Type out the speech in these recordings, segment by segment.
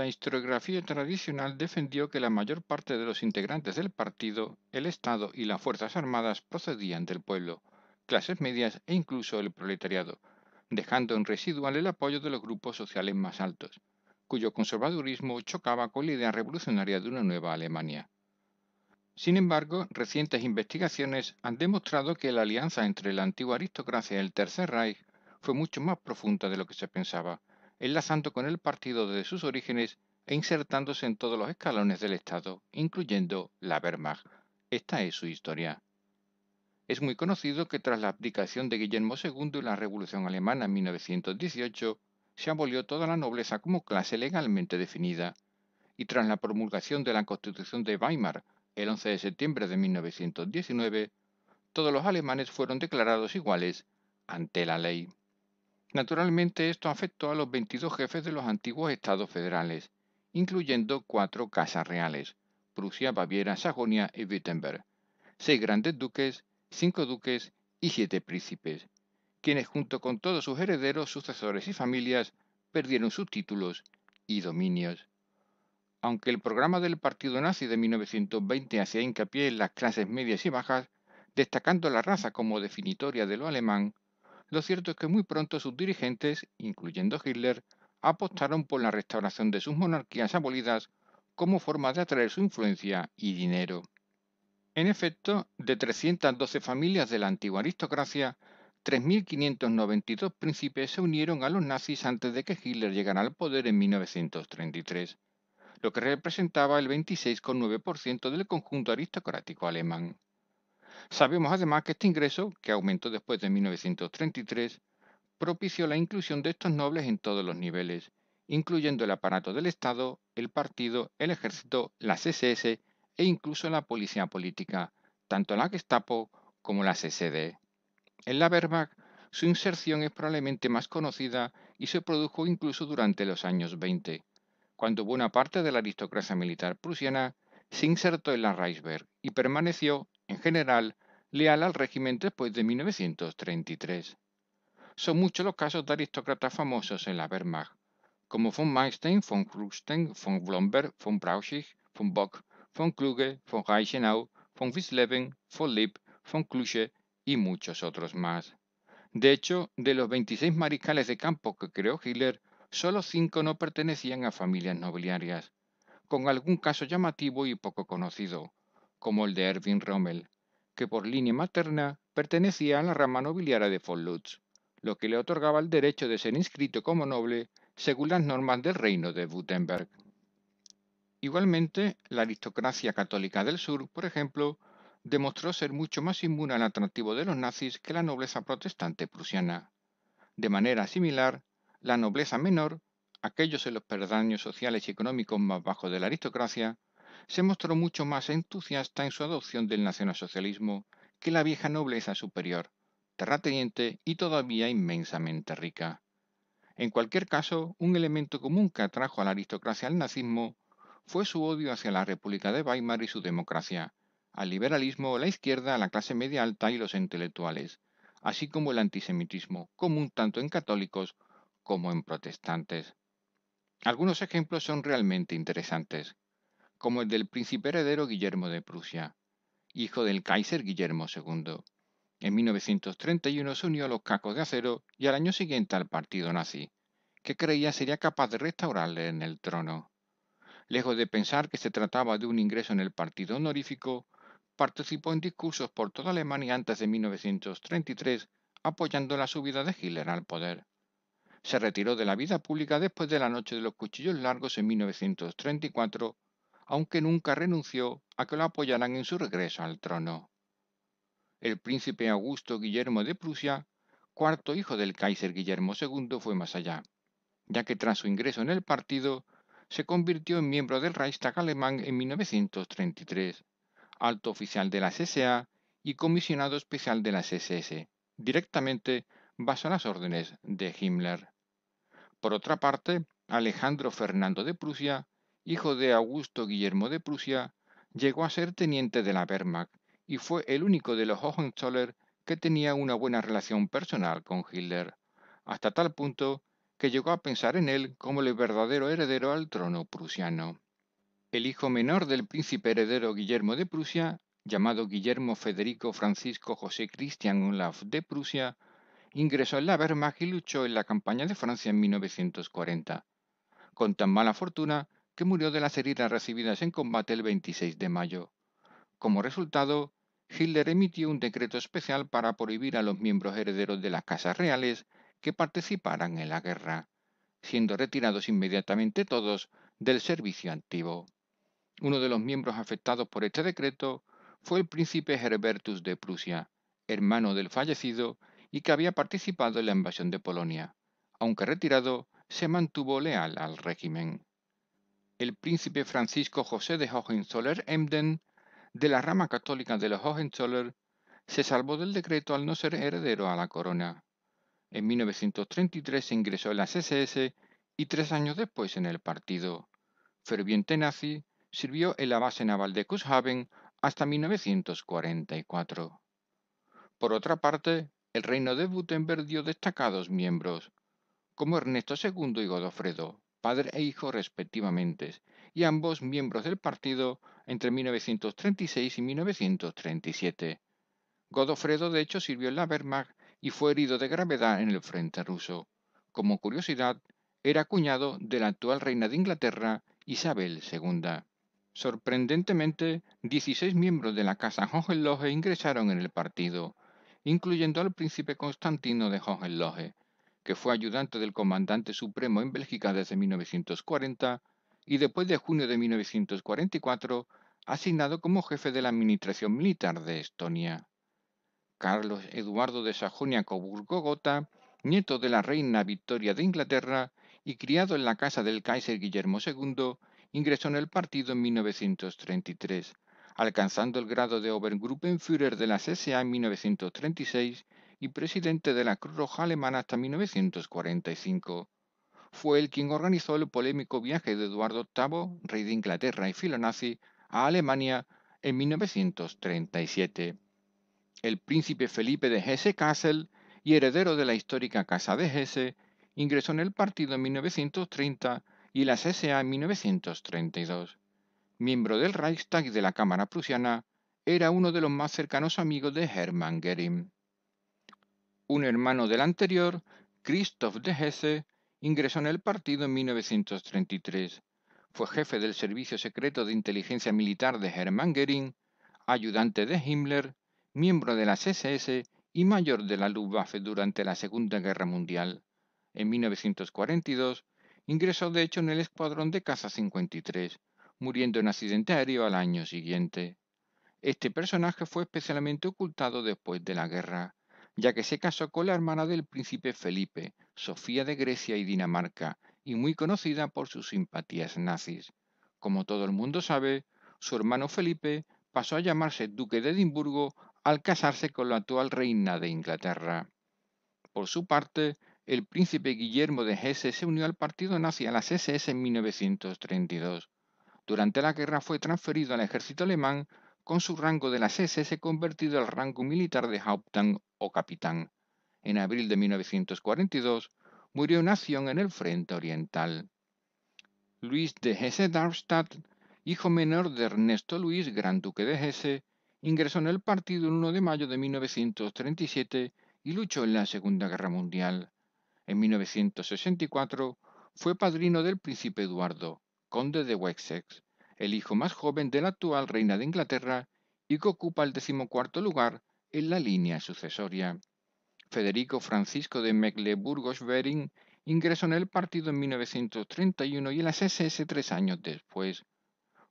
La historiografía tradicional defendió que la mayor parte de los integrantes del partido, el Estado y las Fuerzas Armadas procedían del pueblo, clases medias e incluso el proletariado, dejando en residual el apoyo de los grupos sociales más altos, cuyo conservadurismo chocaba con la idea revolucionaria de una nueva Alemania. Sin embargo, recientes investigaciones han demostrado que la alianza entre la antigua aristocracia y el Tercer Reich fue mucho más profunda de lo que se pensaba, enlazando con el partido desde sus orígenes e insertándose en todos los escalones del Estado, incluyendo la Wehrmacht. Esta es su historia. Es muy conocido que tras la abdicación de Guillermo II y la Revolución Alemana en 1918, se abolió toda la nobleza como clase legalmente definida, y tras la promulgación de la Constitución de Weimar el 11 de septiembre de 1919, todos los alemanes fueron declarados iguales ante la ley. Naturalmente esto afectó a los 22 jefes de los antiguos estados federales, incluyendo cuatro casas reales, Prusia, Baviera, Sajonia y Wittenberg, seis grandes duques, cinco duques y siete príncipes, quienes junto con todos sus herederos, sucesores y familias perdieron sus títulos y dominios. Aunque el programa del Partido Nazi de 1920 hacía hincapié en las clases medias y bajas, destacando la raza como definitoria de lo alemán, lo cierto es que muy pronto sus dirigentes, incluyendo Hitler, apostaron por la restauración de sus monarquías abolidas como forma de atraer su influencia y dinero. En efecto, de 312 familias de la antigua aristocracia, 3.592 príncipes se unieron a los nazis antes de que Hitler llegara al poder en 1933, lo que representaba el 26,9% del conjunto aristocrático alemán. Sabemos además que este ingreso, que aumentó después de 1933, propició la inclusión de estos nobles en todos los niveles, incluyendo el aparato del Estado, el partido, el ejército, la SS e incluso la policía política, tanto la Gestapo como la CCD. En la Wehrmacht, su inserción es probablemente más conocida y se produjo incluso durante los años 20, cuando buena parte de la aristocracia militar prusiana se insertó en la Reichswehr y permaneció en general, leal al régimen después de 1933. Son muchos los casos de aristócratas famosos en la Wehrmacht, como von Meinstein, von Krusten, von Blomberg, von Brauschig, von Bock, von Kluge, von Reichenau, von Wiesleben... von Lipp, von Kluge y muchos otros más. De hecho, de los 26 mariscales de campo que creó Hitler, solo cinco no pertenecían a familias nobiliarias, con algún caso llamativo y poco conocido, como el de Erwin Rommel, que por línea materna pertenecía a la rama nobiliaria de von Lutz, lo que le otorgaba el derecho de ser inscrito como noble según las normas del reino de Württemberg. Igualmente, la aristocracia católica del sur, por ejemplo, demostró ser mucho más inmune al atractivo de los nazis que la nobleza protestante prusiana. De manera similar, la nobleza menor, aquellos en los perdaños sociales y económicos más bajos de la aristocracia, se mostró mucho más entusiasta en su adopción del nacionalsocialismo que la vieja nobleza superior, terrateniente y todavía inmensamente rica. En cualquier caso, un elemento común que atrajo a la aristocracia al nazismo fue su odio hacia la República de Weimar y su democracia, al liberalismo, la izquierda, la clase media alta y los intelectuales, así como el antisemitismo, común tanto en católicos como en protestantes. Algunos ejemplos son realmente interesantes como el del príncipe heredero Guillermo de Prusia, hijo del Kaiser Guillermo II. En 1931 se unió a los Cacos de Acero y al año siguiente al partido nazi, que creía sería capaz de restaurarle en el trono. Lejos de pensar que se trataba de un ingreso en el partido honorífico, participó en discursos por toda Alemania antes de 1933 apoyando la subida de Hitler al poder. Se retiró de la vida pública después de la Noche de los Cuchillos Largos en 1934 aunque nunca renunció a que lo apoyaran en su regreso al trono. El príncipe Augusto Guillermo de Prusia, cuarto hijo del Kaiser Guillermo II, fue más allá, ya que tras su ingreso en el partido se convirtió en miembro del Reichstag alemán en 1933, alto oficial de la SSA y comisionado especial de la SS, directamente bajo las órdenes de Himmler. Por otra parte, Alejandro Fernando de Prusia hijo de Augusto Guillermo de Prusia, llegó a ser teniente de la Wehrmacht y fue el único de los Hohenzollern que tenía una buena relación personal con Hitler, hasta tal punto que llegó a pensar en él como el verdadero heredero al trono prusiano. El hijo menor del príncipe heredero Guillermo de Prusia, llamado Guillermo Federico Francisco José Christian Olaf de Prusia, ingresó en la Wehrmacht y luchó en la campaña de Francia en 1940, con tan mala fortuna que murió de las heridas recibidas en combate el 26 de mayo. Como resultado, Hitler emitió un decreto especial para prohibir a los miembros herederos de las casas reales que participaran en la guerra, siendo retirados inmediatamente todos del servicio activo. Uno de los miembros afectados por este decreto fue el príncipe Herbertus de Prusia, hermano del fallecido y que había participado en la invasión de Polonia. Aunque retirado, se mantuvo leal al régimen el príncipe Francisco José de Hohenzoller-Emden, de la rama católica de los Hohenzoller, se salvó del decreto al no ser heredero a la corona. En 1933 ingresó en la SS y tres años después en el partido. Ferviente nazi, sirvió en la base naval de Cuxhaven hasta 1944. Por otra parte, el reino de Württemberg dio destacados miembros, como Ernesto II y Godofredo, padre e hijo respectivamente, y ambos miembros del partido entre 1936 y 1937. Godofredo de hecho sirvió en la Wehrmacht y fue herido de gravedad en el frente ruso. Como curiosidad, era cuñado de la actual reina de Inglaterra, Isabel II. Sorprendentemente, 16 miembros de la casa Hohenlohe ingresaron en el partido, incluyendo al príncipe Constantino de Hohenlohe, que fue ayudante del comandante supremo en Bélgica desde 1940 y después de junio de 1944 asignado como jefe de la administración militar de Estonia. Carlos Eduardo de Sajonia-Coburgo-Gotha, nieto de la reina Victoria de Inglaterra y criado en la casa del Kaiser Guillermo II, ingresó en el partido en 1933, alcanzando el grado de Obergruppenführer de la CSA en 1936 y presidente de la Cruz Roja Alemana hasta 1945. Fue el quien organizó el polémico viaje de Eduardo VIII, rey de Inglaterra y filonazi, a Alemania en 1937. El príncipe Felipe de Hesse-Kassel y heredero de la histórica Casa de Hesse, ingresó en el partido en 1930 y la CSA en 1932. Miembro del Reichstag y de la Cámara Prusiana, era uno de los más cercanos amigos de Hermann Goering un hermano del anterior, Christoph de Hesse, ingresó en el partido en 1933. Fue jefe del Servicio Secreto de Inteligencia Militar de Hermann Göring, ayudante de Himmler, miembro de la SS y mayor de la Luftwaffe durante la Segunda Guerra Mundial. En 1942 ingresó de hecho en el escuadrón de Casa 53, muriendo en accidente aéreo al año siguiente. Este personaje fue especialmente ocultado después de la guerra ya que se casó con la hermana del príncipe Felipe, Sofía de Grecia y Dinamarca, y muy conocida por sus simpatías nazis. Como todo el mundo sabe, su hermano Felipe pasó a llamarse duque de Edimburgo al casarse con la actual reina de Inglaterra. Por su parte, el príncipe Guillermo de Hesse se unió al partido nazi a las SS en 1932. Durante la guerra fue transferido al ejército alemán con su rango de las SS convertido al rango militar de Hauptmann o capitán. En abril de 1942 murió en acción en el frente oriental. Luis de Hesse-Darmstadt, hijo menor de Ernesto Luis, gran duque de Hesse, ingresó en el partido el 1 de mayo de 1937 y luchó en la Segunda Guerra Mundial. En 1964 fue padrino del príncipe Eduardo, conde de Wessex, el hijo más joven de la actual reina de Inglaterra y que ocupa el decimocuarto lugar en la línea sucesoria. Federico Francisco de Mecklenburg-Schwerin ingresó en el partido en 1931 y en las SS tres años después.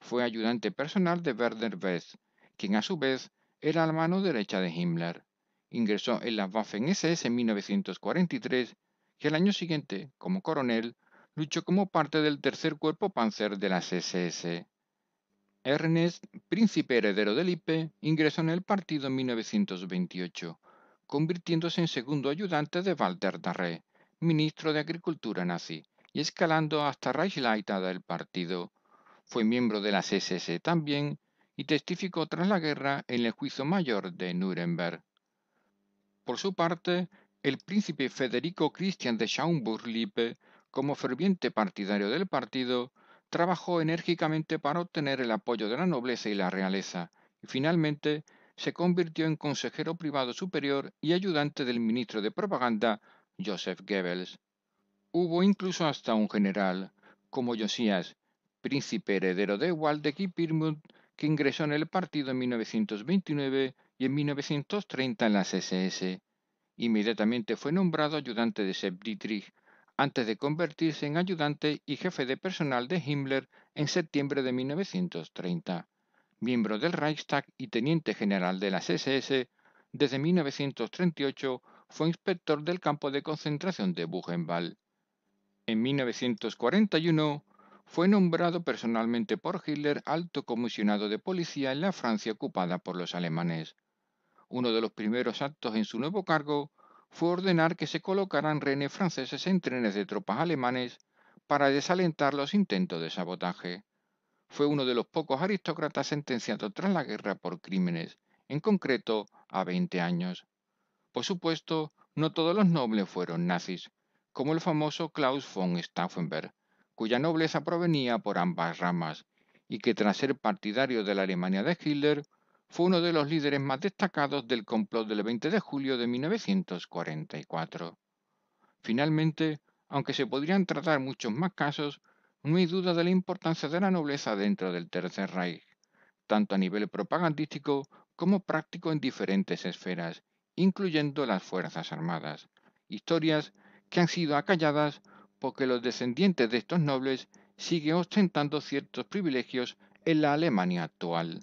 Fue ayudante personal de Werner West, quien a su vez era la mano derecha de Himmler. Ingresó en la Waffen-SS en 1943 y al año siguiente, como coronel, luchó como parte del tercer cuerpo panzer de las SS. Ernest, príncipe heredero de Lippe, ingresó en el partido en 1928, convirtiéndose en segundo ayudante de Walter Darré, ministro de Agricultura nazi, y escalando hasta Reichsleiter del partido. Fue miembro de la SS también y testificó tras la guerra en el juicio mayor de Nuremberg. Por su parte, el príncipe Federico Christian de Schaumburg-Lippe, como ferviente partidario del partido, trabajó enérgicamente para obtener el apoyo de la nobleza y la realeza, y finalmente se convirtió en consejero privado superior y ayudante del ministro de propaganda Joseph Goebbels. Hubo incluso hasta un general, como Josías, príncipe heredero de Waldeck Pirmut, que ingresó en el partido en 1929 y en 1930 en las SS. Inmediatamente fue nombrado ayudante de Sepp Dietrich, antes de convertirse en ayudante y jefe de personal de Himmler en septiembre de 1930, miembro del Reichstag y teniente general de las SS, desde 1938 fue inspector del campo de concentración de Buchenwald. En 1941 fue nombrado personalmente por Hitler alto comisionado de policía en la Francia ocupada por los alemanes. Uno de los primeros actos en su nuevo cargo fue ordenar que se colocaran rehenes franceses en trenes de tropas alemanes para desalentar los intentos de sabotaje. Fue uno de los pocos aristócratas sentenciados tras la guerra por crímenes, en concreto a 20 años. Por supuesto, no todos los nobles fueron nazis, como el famoso Klaus von Stauffenberg, cuya nobleza provenía por ambas ramas, y que tras ser partidario de la Alemania de Hitler fue uno de los líderes más destacados del complot del 20 de julio de 1944. Finalmente, aunque se podrían tratar muchos más casos, no hay duda de la importancia de la nobleza dentro del Tercer Reich, tanto a nivel propagandístico como práctico en diferentes esferas, incluyendo las Fuerzas Armadas, historias que han sido acalladas porque los descendientes de estos nobles siguen ostentando ciertos privilegios en la Alemania actual.